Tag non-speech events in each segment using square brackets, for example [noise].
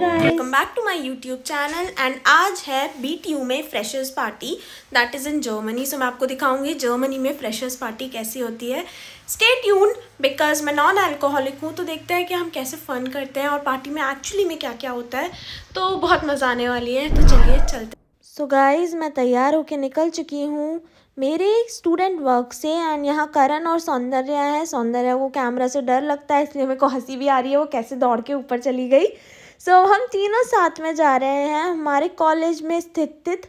welcome back to my YouTube channel and आज है B T U में freshers party that is in Germany so मैं आपको दिखाऊंगी जर्मनी में फ्रेशर्स पार्टी कैसी होती है स्टे ट्यून बिकॉज मैं नॉन अल्कोहलिक हूँ तो देखते हैं कि हम कैसे फ़न करते हैं और पार्टी में एक्चुअली में क्या क्या होता है तो बहुत मज़ा आने वाली है तो चलिए चलते सो so गाइज़ मैं तैयार होके निकल चुकी हूँ मेरे स्टूडेंट वर्क से एंड यहाँ करण और सौंदर्या है सौंदर्या को कैमरा से डर लगता है इसलिए मेरे को हंसी भी आ रही है वो कैसे दौड़ के ऊपर चली गई सो so, हम तीनों साथ में जा रहे हैं हमारे कॉलेज में स्थित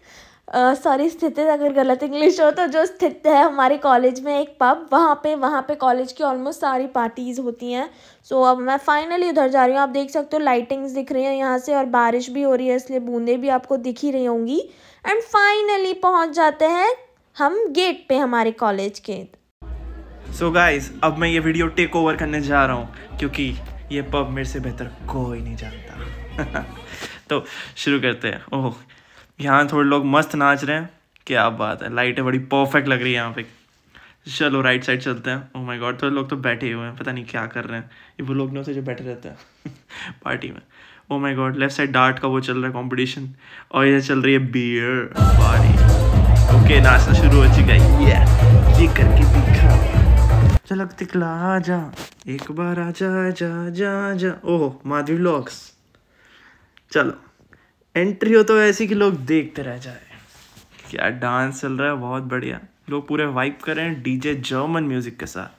सॉरी स्थित अगर गलत इंग्लिश हो तो जो स्थित है हमारे कॉलेज में एक पब वहाँ पे वहाँ पे कॉलेज की ऑलमोस्ट सारी पार्टीज़ होती हैं सो so, अब मैं फाइनली उधर जा रही हूँ आप देख सकते हो लाइटिंग्स दिख रही हैं यहाँ से और बारिश भी हो रही है इसलिए बूंदें भी आपको दिख ही रही होंगी एंड फाइनली पहुँच जाते हैं हम गेट पे हमारे कॉलेज के सो so गाइज अब मैं ये वीडियो टेक ओवर करने जा रहा हूँ क्योंकि ये पब मेरे से बेहतर कोई नहीं जानता [laughs] तो शुरू करते हैं ओह यहाँ थोड़े लोग मस्त नाच रहे हैं क्या बात है लाइटें बड़ी परफेक्ट लग रही है यहाँ पे चलो राइट साइड चलते हैं ओह माय गॉड थोड़े लोग तो बैठे हुए हैं पता नहीं क्या कर रहे हैं ये वो लोग ना से जो बैठे रहते हैं पार्टी [laughs] में oh my god left side dart का वो चल रहा है कॉम्पिटिशन और ये चल रही है बियर पार्टी ओके नाचना शुरू हो चुका है ये करके दिखा झलक दिखला जा एक बार आजा जा आजा जा ओह माधवी ब्लॉग्स चलो एंट्री हो तो ऐसी कि लोग देखते रह जाए क्या डांस चल रहा है बहुत बढ़िया लोग पूरे वाइप कर रहे हैं डीजे जर्मन म्यूज़िक के साथ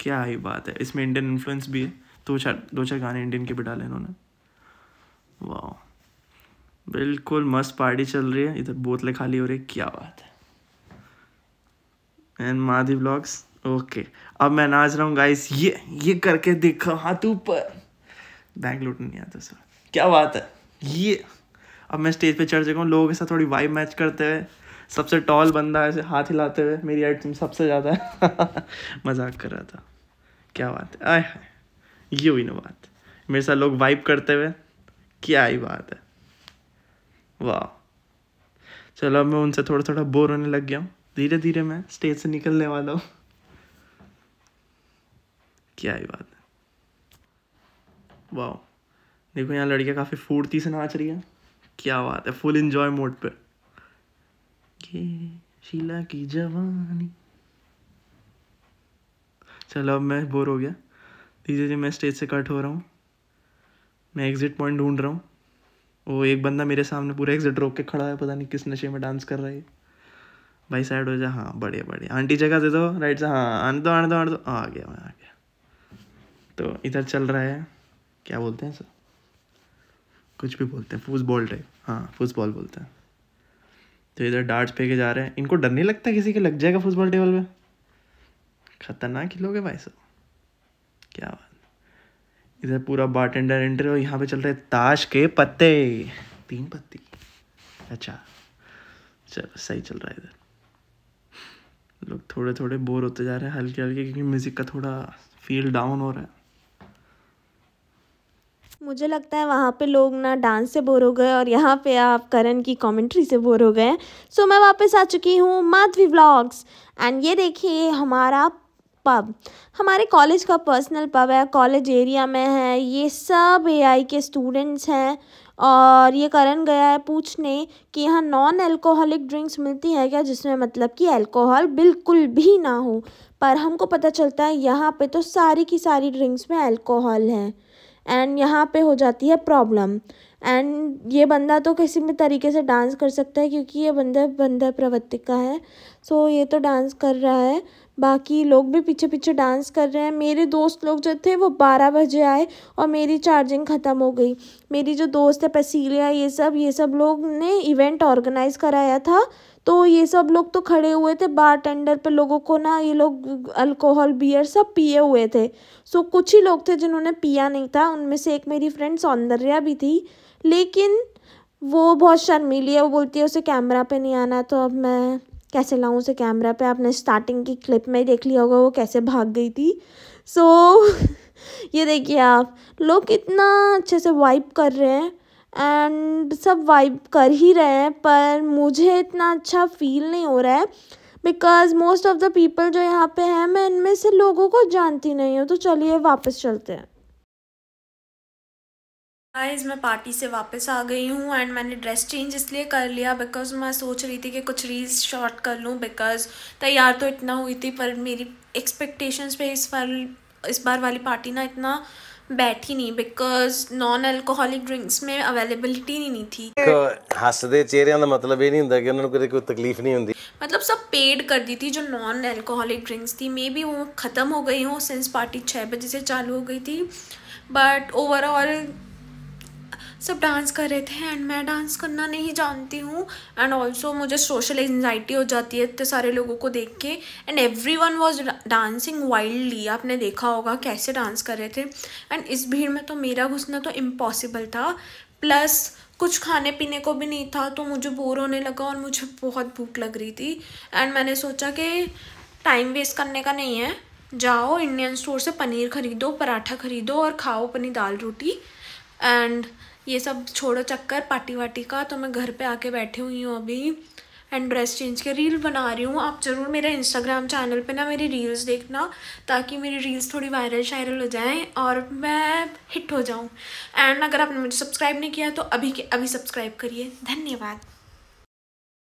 क्या ही बात है इसमें इंडियन इन्फ्लुएंस भी है दो चार दो चार गाने इंडियन के भी डाले इन्होंने वाह बिल्कुल मस्त पार्टी चल रही है इधर बोतलें खाली हो रही है क्या बात है एंड माधी ब्लॉग्स ओके अब मैं नाच रहा हूँ गाइस ये ये करके देखो हाथ ऊपर लूट नहीं आता सर क्या बात है ये अब मैं स्टेज पे चढ़ चुका हूँ लोगों के साथ थोड़ी वाइब मैच करते हुए सबसे टॉल बंदा ऐसे हाथ हिलाते हुए मेरी हाइट तुम सबसे ज़्यादा है [laughs] मजाक कर रहा था क्या बात है आय हाय ये हुई ना बात मेरे साथ लोग वाइब करते हुए क्या ही बात है वाह चलो अब मैं उनसे थोड़ा थोड़ा बोर होने लग गया हूँ धीरे धीरे मैं स्टेज से निकलने वाला हूँ क्या ही बात है वाह देखो यहाँ लड़कियाँ काफ़ी फूर्ती से नाच रही हैं क्या बात है फुल इंजॉय मोड पे ये शीला की जवानी चलो अब मैं बोर हो गया धीरे जी मैं स्टेज से कट हो रहा हूँ मैं एग्ज़िट पॉइंट ढूंढ रहा हूँ वो एक बंदा मेरे सामने पूरा एग्जिट रोक के खड़ा है पता नहीं किस नशे में डांस कर रहा है भाई साइड हो जा हाँ बढ़िया बढ़िया आंटी जगह दे दो राइट से हाँ आने दो आने दो आने दो आ गया मैं आ गया तो इधर चल रहा है क्या बोलते हैं सर कुछ भी बोलते हैं फूसबॉल टाइप हाँ फुसबॉल बोलते हैं तो इधर डार्ट्स फेंके जा रहे हैं इनको डर नहीं लगता किसी के लग जाएगा फुटबॉल टेबल पे खतरनाक ही लोग है भाई साहब क्या बात इधर पूरा बारटेंडर एंटर और यहाँ पे चल रहे ताश के पत्ते तीन पत्ती अच्छा चलो सही चल रहा है इधर लोग थोड़े थोड़े बोर होते जा रहे हैं हल्के हल्के क्योंकि म्यूज़िक का थोड़ा फील डाउन हो रहा है मुझे लगता है वहाँ पे लोग ना डांस से बोर हो गए और यहाँ पे आप करण की कमेंट्री से बोर हो गए सो so, मैं वापस आ चुकी हूँ माधवी व्लॉग्स एंड ये देखिए हमारा पब हमारे कॉलेज का पर्सनल पब है कॉलेज एरिया में है ये सब एआई के स्टूडेंट्स हैं और ये करण गया है पूछने कि यहाँ नॉन अल्कोहलिक ड्रिंक्स मिलती है क्या जिसमें मतलब कि अल्कोहल बिल्कुल भी ना हो पर हमको पता चलता है यहाँ पे तो सारी की सारी ड्रिंक्स में अल्कोहल है एंड यहाँ पे हो जाती है प्रॉब्लम एंड ये बंदा तो किसी भी तरीके से डांस कर सकता है क्योंकि ये बंदा बंदा प्रवृत्ति का है सो so, ये तो डांस कर रहा है बाकी लोग भी पीछे पीछे डांस कर रहे हैं मेरे दोस्त लोग जो थे वो बारह बजे आए और मेरी चार्जिंग ख़त्म हो गई मेरी जो दोस्त है पसीलिया ये सब ये सब लोग ने इवेंट ऑर्गेनाइज़ कराया था तो ये सब लोग तो खड़े हुए थे बार टेंडर पर लोगों को ना ये लोग अल्कोहल बियर सब पिए हुए थे सो कुछ ही लोग थे जिन्होंने पिया नहीं था उनमें से एक मेरी फ्रेंड सौंदर्या भी थी लेकिन वो बहुत शर्मीली है वो बोलती है उसे कैमरा पे नहीं आना तो अब मैं कैसे लाऊं उसे कैमरा पे आपने स्टार्टिंग की क्लिप में ही देख लिया होगा वो कैसे भाग गई थी सो so, [laughs] ये देखिए आप लोग कितना अच्छे से वाइप कर रहे हैं एंड सब वाइब कर ही रहे हैं पर मुझे इतना अच्छा फील नहीं हो रहा है because most of the people जो यहाँ पे हैं मैं इनमें से लोगों को जानती नहीं हूँ तो चलिए वापस चलते हैं गाइस मैं पार्टी से वापस आ गई हूँ एंड मैंने ड्रेस चेंज इसलिए कर लिया बिकॉज मैं सोच रही थी कि कुछ रील्स शॉर्ट कर लूँ बिकॉज तैयार तो इतना हुई थी पर मेरी एक्सपेक्टेशंस पे इस बार इस बार वाली पार्टी ना इतना बैठी नहीं बिकॉज नॉन अल्कोहलिक ड्रिंक्स में अवेलेबिलिटी नहीं, थी ਹੱਸਦੇ ਚਿਹਰਿਆਂ ਦਾ ਮਤਲਬ ਇਹ ਨਹੀਂ ਹੁੰਦਾ ਕਿ ਉਹਨਾਂ ਨੂੰ ਕਦੇ ਕੋਈ ਤਕਲੀਫ मतलब सब पेड कर दी थी जो नॉन अल्कोहलिक ड्रिंक्स थी मे बी वो ख़त्म हो गई हो सिंस पार्टी छः बजे से चालू हो गई थी बट ओवरऑल सब डांस कर रहे थे एंड मैं डांस करना नहीं जानती हूँ एंड ऑल्सो मुझे सोशल एन्जाइटी हो जाती है इतने सारे लोगों को देख के and everyone was dancing wildly आपने देखा होगा कैसे डांस कर रहे थे एंड इस भीड़ में तो मेरा घुसना तो इम्पॉसिबल था प्लस कुछ खाने पीने को भी नहीं था तो मुझे बोर होने लगा और मुझे बहुत भूख लग रही थी एंड मैंने सोचा कि टाइम वेस्ट करने का नहीं है जाओ इंडियन स्टोर से पनीर खरीदो पराठा खरीदो और खाओ अपनी दाल रोटी एंड ये सब छोड़ो चक्कर पार्टी वार्टी का तो मैं घर पे आके बैठी हुई हूँ अभी एंड ड्रेस चेंज के रील बना रही हूँ आप ज़रूर मेरे इंस्टाग्राम चैनल पे ना मेरी रील्स देखना ताकि मेरी रील्स थोड़ी वायरल शायरल हो जाएं और मैं हिट हो जाऊँ एंड अगर आपने मुझे सब्सक्राइब नहीं किया तो अभी के अभी सब्सक्राइब करिए धन्यवाद